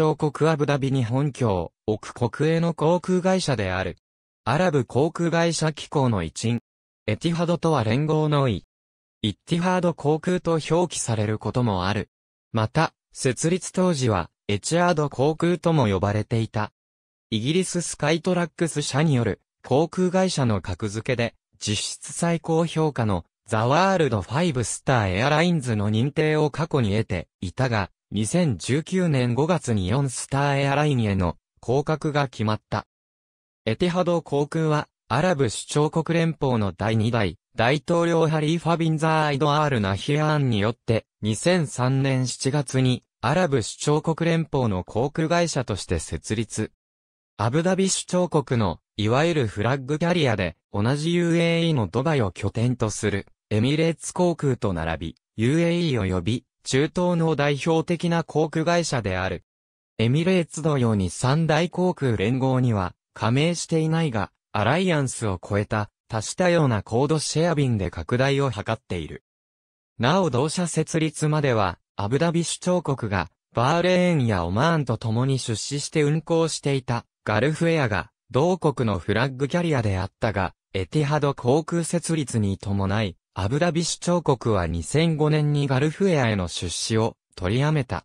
長国アブダビに本拠を置く国営の航空会社である。アラブ航空会社機構の一員。エティハドとは連合の意。イッティハード航空と表記されることもある。また、設立当時は、エチアード航空とも呼ばれていた。イギリススカイトラックス社による航空会社の格付けで、実質最高評価のザワールド5スターエアラインズの認定を過去に得ていたが、2019年5月に4スターエアラインへの降格が決まった。エティハド航空は、アラブ首長国連邦の第2代、大統領ハリーファビンザー・アイド・アール・ナヒアーンによって、2003年7月に、アラブ首長国連邦の航空会社として設立。アブダビ首長国の、いわゆるフラッグキャリアで、同じ UAE のドバイを拠点とする、エミレーツ航空と並び、UAE 及び、中東の代表的な航空会社である。エミレーツ同様に三大航空連合には加盟していないが、アライアンスを超えた多種多様なコードシェア便で拡大を図っている。なお同社設立までは、アブダビ首長国がバーレーンやオマーンと共に出資して運航していたガルフエアが同国のフラッグキャリアであったが、エティハド航空設立に伴い、アブラビュ長国は2005年にガルフエアへの出資を取りやめた。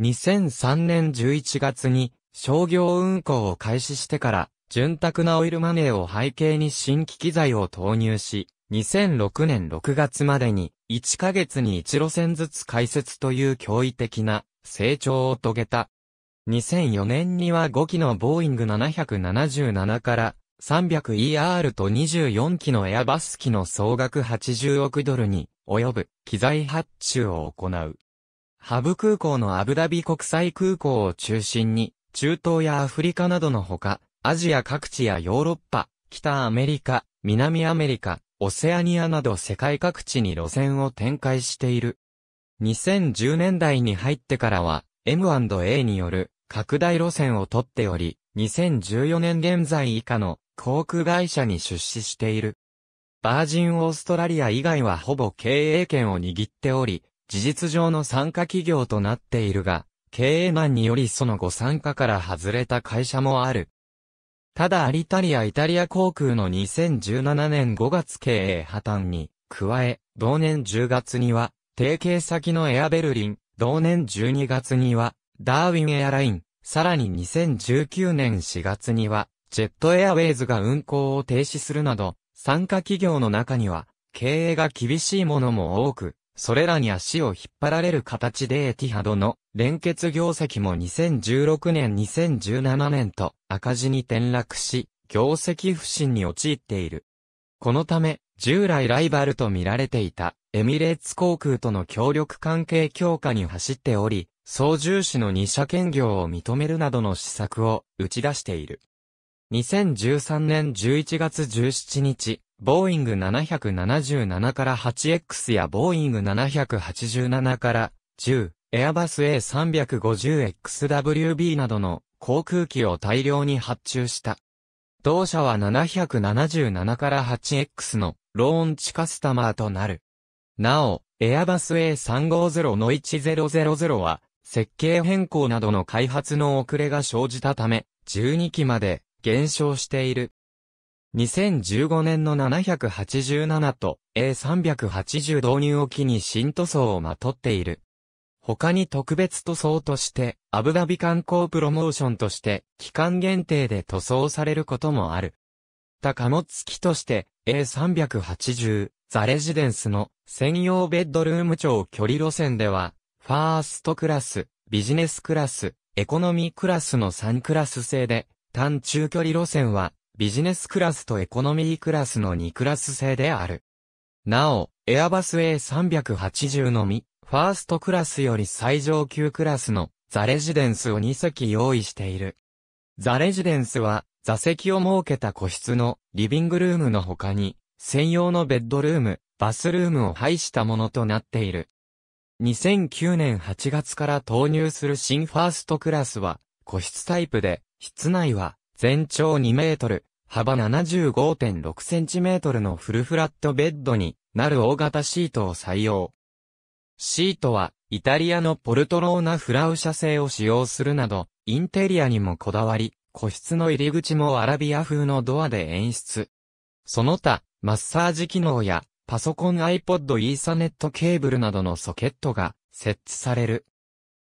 2003年11月に商業運行を開始してから、潤沢なオイルマネーを背景に新機器材を投入し、2006年6月までに1ヶ月に1路線ずつ開設という驚異的な成長を遂げた。2004年には5機のボーイング777から 300ER と24機のエアバス機の総額80億ドルに及ぶ機材発注を行う。ハブ空港のアブダビ国際空港を中心に、中東やアフリカなどのほか、アジア各地やヨーロッパ、北アメリカ、南アメリカ、オセアニアなど世界各地に路線を展開している。2010年代に入ってからは M&A による拡大路線をとっており、2014年現在以下の航空会社に出資している。バージンオーストラリア以外はほぼ経営権を握っており、事実上の参加企業となっているが、経営マンによりその後参加から外れた会社もある。ただアリタリアイタリア航空の2017年5月経営破綻に、加え、同年10月には、提携先のエアベルリン、同年12月には、ダーウィンエアライン、さらに2019年4月には、ジェットエアウェイズが運航を停止するなど、参加企業の中には、経営が厳しいものも多く、それらに足を引っ張られる形でエティハドの連結業績も2016年2017年と赤字に転落し、業績不振に陥っている。このため、従来ライバルと見られていたエミレーツ航空との協力関係強化に走っており、操縦士の二社兼業を認めるなどの施策を打ち出している。2013年11月17日、ボーイング777から 8X やボーイング787から10、エアバス A350XWB などの航空機を大量に発注した。同社は777から 8X のローンチカスタマーとなる。なお、エアバス A350 の1000は設計変更などの開発の遅れが生じたため、12機まで減少している。2015年の787と A380 導入を機に新塗装をまとっている。他に特別塗装として、アブダビ観光プロモーションとして、期間限定で塗装されることもある。高貨物機として、A380、ザレジデンスの専用ベッドルーム長距離路線では、ファーストクラス、ビジネスクラス、エコノミークラスの3クラス制で、単中距離路線は、ビジネスクラスとエコノミークラスの2クラス制である。なお、エアバス A380 のみ、ファーストクラスより最上級クラスのザレジデンスを2席用意している。ザレジデンスは、座席を設けた個室のリビングルームの他に、専用のベッドルーム、バスルームを配したものとなっている。2009年8月から投入する新ファーストクラスは、個室タイプで、室内は、全長2メートル、幅75.6センチメートルのフルフラットベッドになる大型シートを採用。シートは、イタリアのポルトローナフラウシャ製を使用するなど、インテリアにもこだわり、個室の入り口もアラビア風のドアで演出。その他、マッサージ機能や、パソコン iPod イーサネットケーブルなどのソケットが設置される。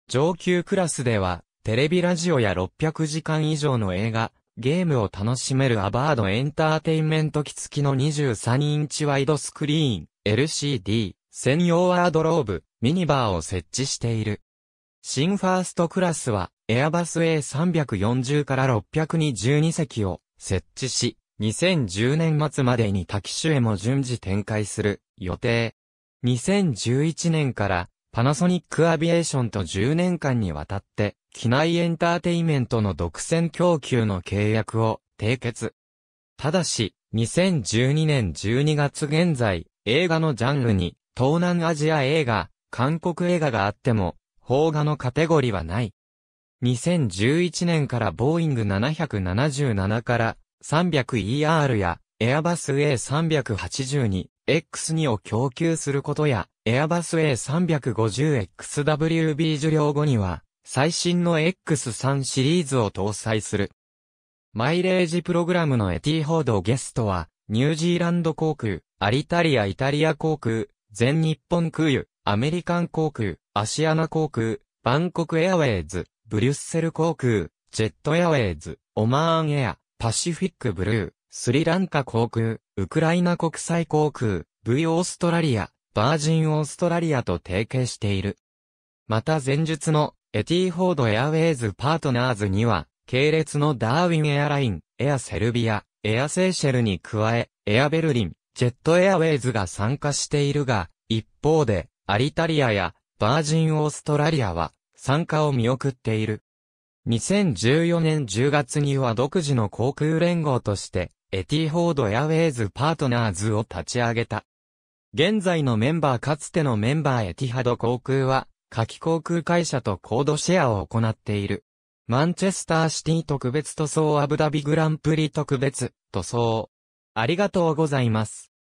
上級クラスでは、テレビラジオや600時間以上の映画、ゲームを楽しめるアバードエンターテインメント機付きの23インチワイドスクリーン、LCD、専用アードローブ、ミニバーを設置している。新ファーストクラスは、エアバス A340 から600に12席を設置し、2010年末までに多機種へも順次展開する予定。2011年からパナソニックアビエーションと10年間にわたって機内エンターテイメントの独占供給の契約を締結。ただし、2012年12月現在、映画のジャンルに、東南アジア映画、韓国映画があっても、邦画のカテゴリーはない。2011年からボーイング777から 300ER やエアバス a 3 8 2 X2 を供給することや、エアバス A350XWB 受領後には、最新の X3 シリーズを搭載する。マイレージプログラムのエティホードゲストは、ニュージーランド航空、アリタリアイタリア航空、全日本空輸、アメリカン航空、アシアナ航空、バンコクエアウェイズ、ブリュッセル航空、ジェットエアウェイズ、オマーンエア、パシフィックブルー、スリランカ航空、ウクライナ国際航空、V オーストラリア、バージンオーストラリアと提携している。また前述のエティフォードエアウェイズパートナーズには、系列のダーウィンエアライン、エアセルビア、エアセーシェルに加え、エアベルリン、ジェットエアウェイズが参加しているが、一方で、アリタリアやバージンオーストラリアは参加を見送っている。2014年10月には独自の航空連合として、エティフォードエアウェイズパートナーズを立ち上げた。現在のメンバーかつてのメンバーエティハド航空は、夏季航空会社とコードシェアを行っている。マンチェスターシティ特別塗装アブダビグランプリ特別塗装。ありがとうございます。